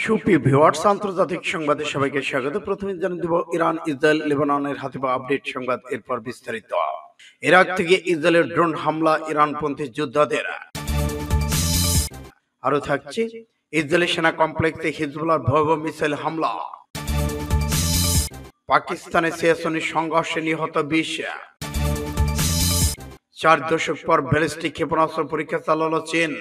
soupy viewers আন্তর্জাতিক সংবাদে সবাইকে স্বাগত প্রথমে জানিয়ে দেব ইরান ইসরায়েল লেবাননের হাতে পাওয়া আপডেট সংবাদ এরপর বিস্তারিত ইরাক থেকে ইসরায়েলের ড্রোন হামলা ইরান পন্থী যোদ্ধাদের আরো থাকছে ইসরায়েলের সেনা কমপ্লেক্সে হিজবুল্লাহ ভয়াবহ মিসাইল হামলা পাকিস্তানে সিয়াসনি সংঘর্ষে নিহত বিশ চার দশক পর ব্যালিস্টিক ক্ষেপণাস্ত্র পরীক্ষা চালালো চীন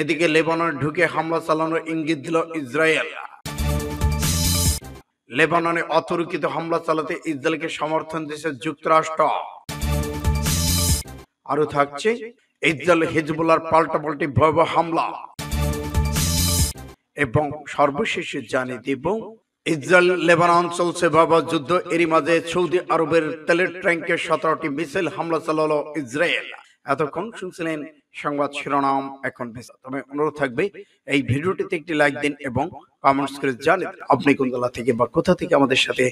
এদিকে লেবাননে ঢুকে হামলা চালানোর ইঙ্গিত দিল ইসরায়েল লেবাননে অতর্কিত হামলা চালাতে ইসরায়েলকে সমর্থন দিয়েছে যুক্তরাষ্ট্র আরো থাকছে ইসরায়েল পাল্টা পাল্টাপাল্টি ভয়াবহ হামলা এবং সর্বশেষ জানিয়ে দিব ইসরায়েল লেবানন চলছে ভয়াবহ যুদ্ধ এরই মাঝে সৌদি আরবের তেলের ট্যাঙ্কের সতেরোটি মিসাইল হামলা চালালো ইসরায়েল এতক্ষণ শুনছিলেন সংবাদ শিরোনাম এখন তবে অনুরোধ থাকবে এই ভিডিওটিতে একটি লাইক দিন এবং কমেন্টস করে জানেন আপনি কোন জেলা থেকে বা কোথা থেকে আমাদের সাথে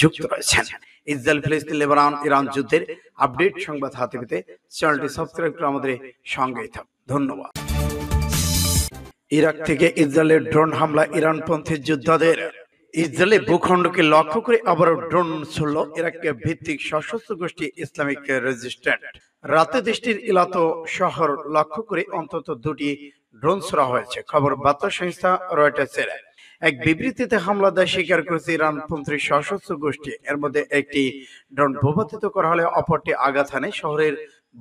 যুক্ত রয়েছেন ইসরায়েল ফিলিস্তিন লেবানন ইরান যুদ্ধের আপডেট সংবাদ হাতে পেতে চ্যানেলটি সাবস্ক্রাইব করে আমাদের সঙ্গে থাক ধন্যবাদ ইরাক থেকে ইসরায়েলের ড্রোন হামলা ইরানপন্থী যোদ্ধাদের ইসরায়েলের ভূখণ্ডকে লক্ষ্য করে আবার ড্রোন ছুড়ল ইরাকের ভিত্তিক সশস্ত্র গোষ্ঠী ইসলামিক রেজিস্ট্যান্ট রাতে দেশটির ইলাত শহর লক্ষ্য করে অন্তত দুটি ড্রোন ছোড়া হয়েছে খবর বার্তা সংস্থা রয়টার্সের এক বিবৃতিতে হামলা দায় স্বীকার করেছে ইরানপন্থী সশস্ত্র গোষ্ঠী এর মধ্যে একটি ড্রোন ভূপাতিত করা হলে অপরটি আঘাত হানে শহরের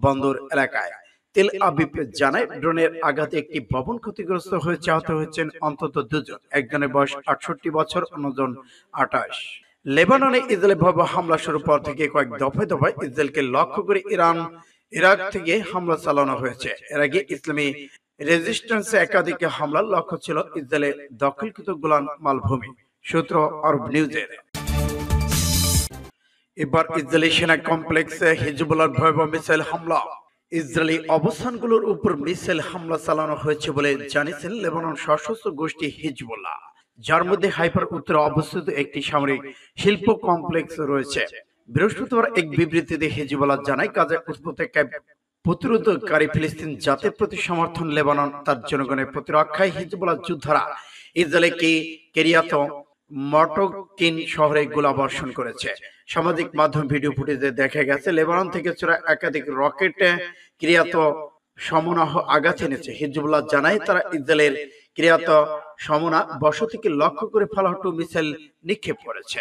বন্দর এলাকায় তেল আবিব জানায় ড্রোনের আঘাতে একটি ভবন ক্ষতিগ্রস্ত হয়ে চাহত হয়েছেন অন্তত দুজন একজনের বয়স আটষট্টি বছর অন্যজন আটাশ লেবাননে ইসরায়েল ভব হামলা শুরুর পর থেকে কয়েক দফায় দফায় ইসরায়েলকে লক্ষ্য করে ইরান ইরাক থেকে হামলা চালানো হয়েছে এর আগে ইসলামী রেজিস্ট্যান্স একাধিক হামলার লক্ষ্য ছিল ইসরায়েলের দখলকৃত গোলান মালভূমি সূত্র আরব নিউজের এবার ইসরায়েলি সেনা কমপ্লেক্সে হিজবুলার ভয়াবহ মিসাইল হামলা ইসরায়েলি অবস্থানগুলোর উপর মিসাইল হামলা চালানো হয়েছে বলে জানিয়েছেন লেবানন সশস্ত্র গোষ্ঠী হিজবুল্লাহ যার মধ্যে হাইপার উত্তরে অবস্থিত একটি সামরিক শিল্প কমপ্লেক্স রয়েছে বৃহস্পতিবার এক বিবৃতিতে হিজবুল্লাহ জানায় কাজে উদ্ভূত প্রতিরোধকারী ফিলিস্তিন জাতির প্রতি সমর্থন লেবানন তার জনগণের প্রতিরক্ষায় হিজবুল্লাহ যোদ্ধারা ইসরায়েলকে কেরিয়াত মটকিন শহরে গোলাবর্ষণ করেছে সামাজিক মাধ্যম ভিডিও ফুটেজে দেখা গেছে লেবানন থেকে চোরা একাধিক রকেট ক্রিয়াত সমনাহ আঘাত এনেছে হিজবুল্লাহ জানায় তারা ইসরায়েলের ক্রিয়াত সমনা বসতিকে লক্ষ্য করে ফালাহটু মিসাইল নিক্ষেপ করেছে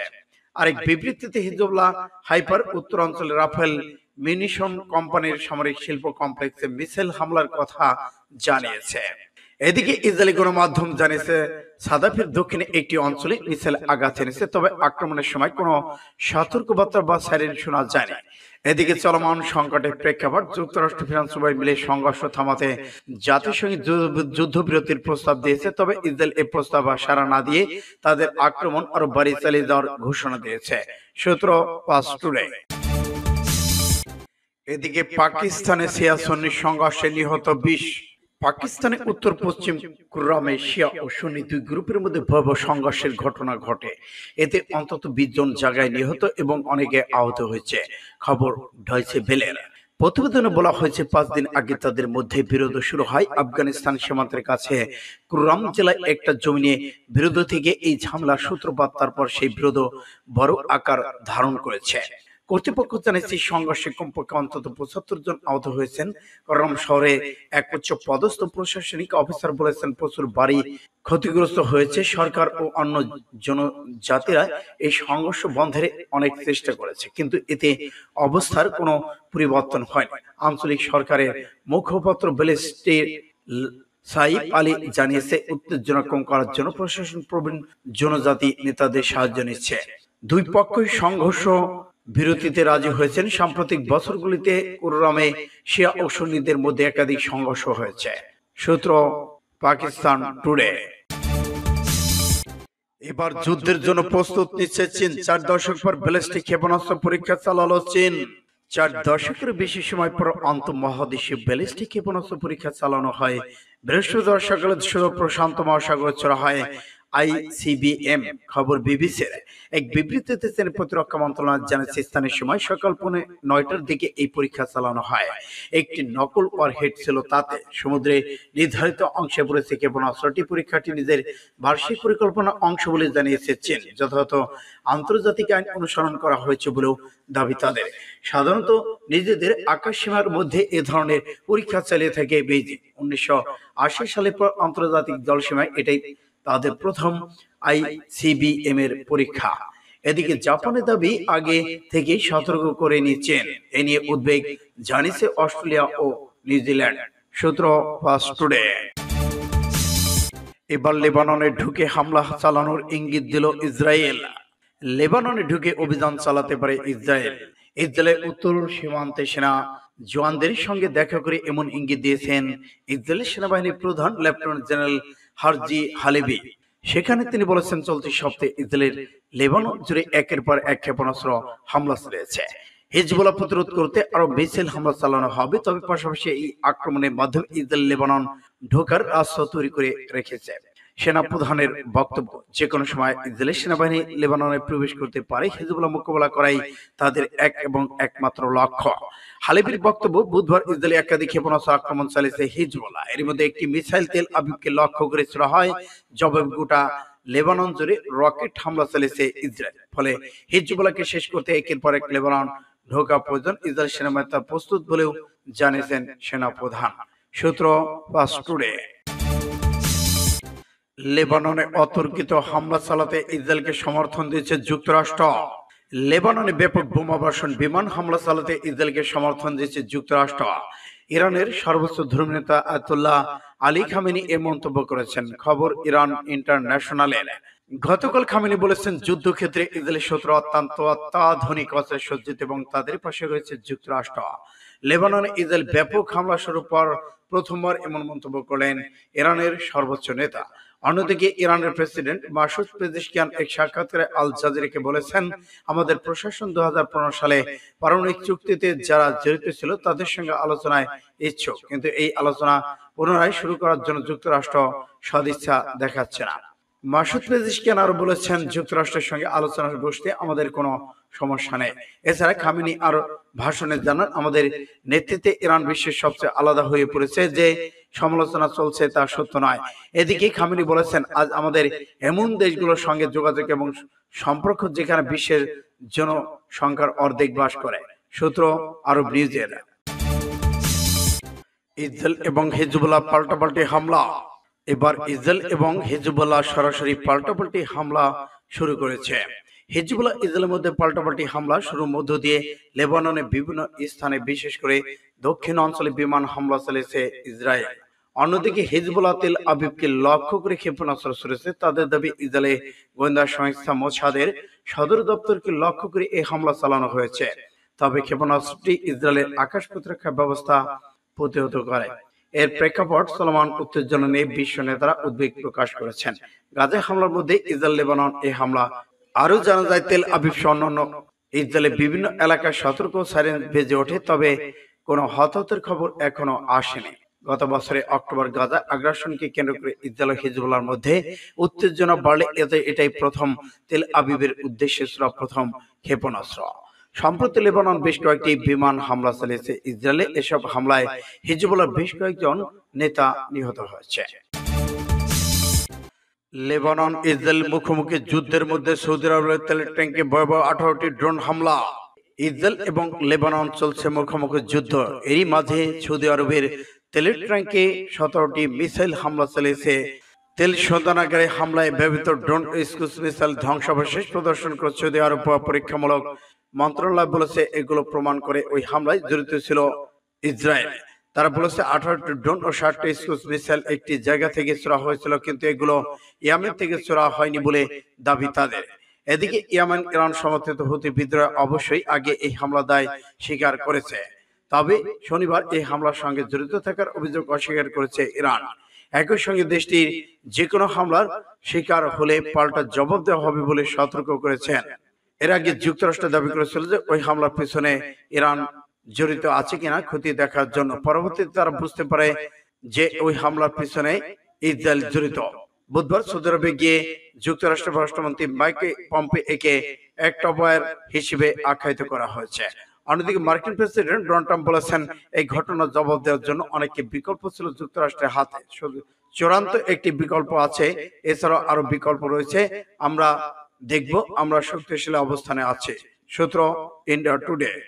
আরেক বিবৃতিতে হিজবুল্লাহ হাইপার উত্তর অঞ্চলে রাফেল মিনিশন কোম্পানির সামরিক শিল্প কমপ্লেক্সে মিসাইল হামলার কথা জানিয়েছে এদিকে ইসরায়েলি গণমাধ্যম জানিয়েছে সাদাফির দক্ষিণে একটি অঞ্চলে মিসাইল আঘাত এনেছে তবে আক্রমণের সময় কোনো সতর্কবার্তা বা সাইরেন শোনা যায়নি এদিকে চলমান সংকটের প্রেক্ষাপট যুক্তরাষ্ট্র ফিরান সবাই মিলে সংঘর্ষ থামাতে জাতিসংঘের যুদ্ধবিরতির প্রস্তাব দিয়েছে তবে ইসরায়েল এই প্রস্তাব সাড়া না দিয়ে তাদের আক্রমণ আরো বাড়ি চালিয়ে দেওয়ার ঘোষণা দিয়েছে সূত্র পাঁচ টুলে এদিকে পাকিস্তানে সিয়াসন্নি সংঘর্ষে নিহত বিশ পাকিস্তানে উত্তর পশ্চিম কুরাম এশিয়া ও সুনি দুই গ্রুপের মধ্যে ভয়াবহ সংঘর্ষের ঘটনা ঘটে এতে অন্তত বিশ জন জায়গায় নিহত এবং অনেকে আহত হয়েছে খবর ঢয়েছে বেলের প্রতিবেদনে বলা হয়েছে পাঁচ দিন আগে তাদের মধ্যে বিরোধ শুরু হয় আফগানিস্তান সীমান্তের কাছে কুরাম জেলায় একটা জমি নিয়ে বিরোধ থেকে এই ঝামেলার সূত্রপাত তারপর সেই বিরোধ বড় আকার ধারণ করেছে কর্তৃপক্ষ জানিয়েছে সংঘর্ষে কমপক্ষে অন্তত পঁচাত্তর জন আহত হয়েছেন রম শহরে এক উচ্চ পদস্থ প্রশাসনিক অফিসার বলেছেন প্রচুর বাড়ি ক্ষতিগ্রস্ত হয়েছে সরকার ও অন্য জনজাতিরা এই সংঘর্ষ বন্ধের অনেক চেষ্টা করেছে কিন্তু এতে অবস্থার কোনো পরিবর্তন হয়নি আঞ্চলিক সরকারের মুখপাত্র বেলেস্টের সাইফ আলী জানিয়েছে উত্তেজনা কম করার জন্য প্রশাসন প্রবীণ জনজাতি নেতাদের সাহায্য নিচ্ছে দুই পক্ষই সংঘর্ষ বিরতিতে রাজি হয়েছেন সাম্প্রতিক বছরগুলিতে কুররামে শিয়া ও সুন্নিদের মধ্যে একাধিক সংঘর্ষ হয়েছে সূত্র পাকিস্তান টুডে এবার যুদ্ধের জন্য প্রস্তুত নিচ্ছে চীন চার দশক পর ব্যালিস্টিক ক্ষেপণাস্ত্র পরীক্ষা চালালো চীন চার দশকের বেশি সময় পর মহাদেশে ব্যালিস্টিক ক্ষেপণাস্ত্র পরীক্ষা চালানো হয় বৃহস্পতিবার সকালে প্রশান্ত মহাসাগর চড়া হয় আইসিবিএম খবর বিবিসির এক বিবৃতিতে তিনি প্রতিরক্ষা মন্ত্রণালয় জানিয়েছে স্থানের সময় সকাল পৌনে নয়টার দিকে এই পরীক্ষা চালানো হয় একটি নকল ওয়ারহেড ছিল তাতে সমুদ্রে নির্ধারিত অংশে পড়েছে ক্ষেপণাস্ত্রটি পরীক্ষাটি নিজের বার্ষিক পরিকল্পনা অংশ বলে জানিয়েছে চীন যথাযথ আন্তর্জাতিক আইন অনুসরণ করা হয়েছে বলেও দাবি তাদের সাধারণত নিজেদের আকাশ সীমার মধ্যে এ ধরনের পরীক্ষা চালিয়ে থাকে বেইজিং উনিশশো আশি সালের পর আন্তর্জাতিক জলসীমায় এটাই তাদের প্রথম আই সিবিএম এর পরীক্ষা এদিকে জাপানের দাবি আগে থেকেই সতর্ক করে নিচ্ছেন এ নিয়ে উদ্বেগ জানিয়েছে অস্ট্রেলিয়া ও নিউজিল্যান্ড সূত্র ফার্স্ট টুডে এবার লেবাননে ঢুকে হামলা চালানোর ইঙ্গিত দিল ইসরায়েল লেবাননে ঢুকে অভিযান চালাতে পারে ইসরায়েল ইসরায়েলের উত্তর সীমান্তে সেনা জওয়ানদের সঙ্গে দেখা করে এমন ইঙ্গিত দিয়েছেন ইসরায়েলের সেনাবাহিনীর প্রধান লেফটেন্যান্ট জেনারেল হারজি হালেবি সেখানে তিনি বলেছেন চলতি সপ্তাহে ইসরায়েলের লেবানন জুড়ে একের পর এক ক্ষেপণাস্ত্র হামলা চালিয়েছে হিজবুল্লাহ প্রতিরোধ করতে আরো মিছিল হামলা চালানো হবে তবে পাশাপাশি এই আক্রমণের মাধ্যমে ইসরায়েল লেবানন ঢোকার রাস্তা তৈরি করে রেখেছে সেনাপ্রধানের বক্তব্য যে কোনো সময় ইসরায়েলের সেনাবাহিনী লেবাননে প্রবেশ করতে পারে হিজবুল্লাহ মোকাবেলা করাই তাদের এক এবং একমাত্র লক্ষ্য হালেবির বক্তব্য বুধবার ইসরায়েলি একাধিক ক্ষেপণাস্ত্র আক্রমণ চালিয়েছে হিজবুল্লাহ এর মধ্যে একটি মিসাইল তেল আবিবকে লক্ষ্য করে ছোড়া হয় জবে গোটা লেবানন জুড়ে রকেট হামলা চালিয়েছে ইসরায়েল ফলে হিজবুল্লাহকে শেষ করতে একের পর এক লেবানন ঢোকা প্রয়োজন ইসরায়েল সেনাবাহিনী তার প্রস্তুত বলেও জানিয়েছেন সেনাপ্রধান সূত্র পাস্টুডে লেবাননে অতর্কিত হামলা চালাতে ইসরায়েলকে সমর্থন দিয়েছে যুক্তরাষ্ট্র লেবাননে ব্যাপক বোমাবর্ষণ বিমান হামলা চালাতে ইসরায়েলকে সমর্থন দিয়েছে যুক্তরাষ্ট্র ইরানের সর্বোচ্চ নেতা আয়তুল্লাহ আলী খামেনি এ মন্তব্য করেছেন খবর ইরান ইন্টারন্যাশনালের গতকাল খামেনি বলেছেন যুদ্ধক্ষেত্রে ইসরায়েলের শত্রু অত্যন্ত অত্যাধুনিক অস্ত্রে সজ্জিত এবং তাদের পাশে রয়েছে যুক্তরাষ্ট্র লেবাননে ইসরায়েল ব্যাপক হামলা শুরু পর প্রথমবার এমন মন্তব্য করলেন ইরানের সর্বোচ্চ নেতা অন্যদিকে ইরানের প্রেসিডেন্ট মাসুদ পেজিশকিয়ান এক সাক্ষাৎকারে আল জাজিরাকে বলেছেন আমাদের প্রশাসন দু সালে পারমাণবিক চুক্তিতে যারা জড়িত ছিল তাদের সঙ্গে আলোচনায় ইচ্ছুক কিন্তু এই আলোচনা পুনরায় শুরু করার জন্য যুক্তরাষ্ট্র সদিচ্ছা দেখাচ্ছে না মাসুদ পেজিশকিয়ান আরো বলেছেন যুক্তরাষ্ট্রের সঙ্গে আলোচনার বসতে আমাদের কোনো সমস্যা নেই এছাড়া খামিনি আরো ভাষণে জানান আমাদের নেতৃত্বে ইরান বিশ্বের সবচেয়ে আলাদা হয়ে পড়েছে যে সমালোচনা চলছে তা সত্য নয় এদিকে খামিনি বলেছেন আজ আমাদের এমন দেশগুলোর সঙ্গে যোগাযোগ এবং সম্পর্ক যেখানে বিশ্বের জনসংখ্যার অর্ধেক বাস করে সূত্র আরব নিউজের ইসরায়েল এবং হিজবুল্লাহ পাল্টাপাল্টি হামলা এবার ইসরায়েল এবং হিজবুল্লাহ সরাসরি পাল্টাপাল্টি হামলা শুরু করেছে হিজবুল্লাহ ইসরায়েলের মধ্যে পাল্টাপাল্টি হামলা শুরুর মধ্য দিয়ে লেবাননের বিভিন্ন স্থানে বিশেষ করে দক্ষিণ অঞ্চলে বিমান হামলা চালিয়েছে ইসরায়েল অন্যদিকে হিজবুল্লাহ তেল আবিবকে লক্ষ্য করে ক্ষেপণাস্ত্র ছুড়েছে তাদের দাবি ইসরায়েলের গোয়েন্দা সংস্থা মোসাদের সদর দপ্তরকে লক্ষ্য করে এই হামলা চালানো হয়েছে তবে ক্ষেপণাস্ত্রটি ইসরায়েলের আকাশ প্রতিরক্ষা ব্যবস্থা প্রতিহত করে এর প্রেক্ষাপট সলমান উত্তেজনা নিয়ে বিশ্ব নেতারা উদ্বেগ প্রকাশ করেছেন গাজায় হামলার মধ্যে ইসরায়েল লেবানন এই হামলা আরও জানা যায় তেল আবিব অন্যান্য ইসরায়েলের বিভিন্ন এলাকায় সতর্ক সাইরেন বেজে ওঠে তবে কোনো হতাহতের খবর এখনো আসেনি গত বছরে অক্টোবর গাজা আগ্রাসনকে কেন্দ্র করে ইসরায়েল হিজবুল্লার মধ্যে উত্তেজনা বাড়লে এতে এটাই প্রথম তেল আবিবের উদ্দেশ্যে ছিল প্রথম ক্ষেপণাস্ত্র সম্প্রতি লেবানন বেশ কয়েকটি বিমান হামলা চালিয়েছে ইসরায়েলে এসব হামলায় হিজবুল্লার বেশ কয়েকজন নেতা নিহত হয়েছে লেবানন ইসরায়েল মুখোমুখি যুদ্ধের মধ্যে সৌদি আরবের তেলের ট্যাঙ্কে ভয়াবহ আঠারোটি ড্রোন হামলা ইসরায়েল এবং লেবানন চলছে মুখোমুখি যুদ্ধ এরই মাঝে সৌদি আরবের তেলের ট্যাঙ্কে সতেরোটি মিসাইল হামলা চালিয়েছে তেল সন্ধানাগারে হামলায় ব্যবহৃত ড্রোন স্কুস মিসাইল ধ্বংসাবশেষ প্রদর্শন করে সৌদি আরব পরীক্ষামূলক মন্ত্রণালয় বলেছে এগুলো প্রমাণ করে ওই হামলায় জড়িত ছিল ইসরায়েল তারা বলেছে আঠারোটি ড্রোন ও ষাটটি স্কুস মিসাইল একটি জায়গা থেকে চোরা হয়েছিল কিন্তু এগুলো ইয়ামেন থেকে চোরা হয়নি বলে দাবি তাদের এদিকে ইয়ামান ইরান সমর্থিত হতে বিদ্রোহ অবশ্যই আগে এই হামলা দায় স্বীকার করেছে তবে শনিবার এই হামলার সঙ্গে জড়িত থাকার অভিযোগ অস্বীকার করেছে ইরান একই সঙ্গে দেশটির যে কোনো হামলার শিকার হলে পাল্টা জবাব দেওয়া হবে বলে সতর্ক করেছেন এর আগে যুক্তরাষ্ট্র দাবি করেছিল যে ওই হামলার পিছনে ইরান জড়িত আছে কিনা ক্ষতি দেখার জন্য পরবর্তীতে তারা বুঝতে পারে যে ওই হামলার পিছনে ইসরায়েল জড়িত বুধবার সৌদি আরবে গিয়ে যুক্তরাষ্ট্র পররাষ্ট্রমন্ত্রী মাইক পম্পে একে অক্টোবর হিসেবে আখ্যায়িত করা হয়েছে অন্যদিকে মার্কিন প্রেসিডেন্ট ডোনাল্ড ট্রাম্প বলেছেন এই ঘটনার জবাব দেওয়ার জন্য অনেকে বিকল্প ছিল যুক্তরাষ্ট্রের হাতে চূড়ান্ত একটি বিকল্প আছে এছাড়াও আরো বিকল্প রয়েছে আমরা দেখব আমরা শক্তিশালী অবস্থানে আছি সূত্র ইন্ডিয়া টুডে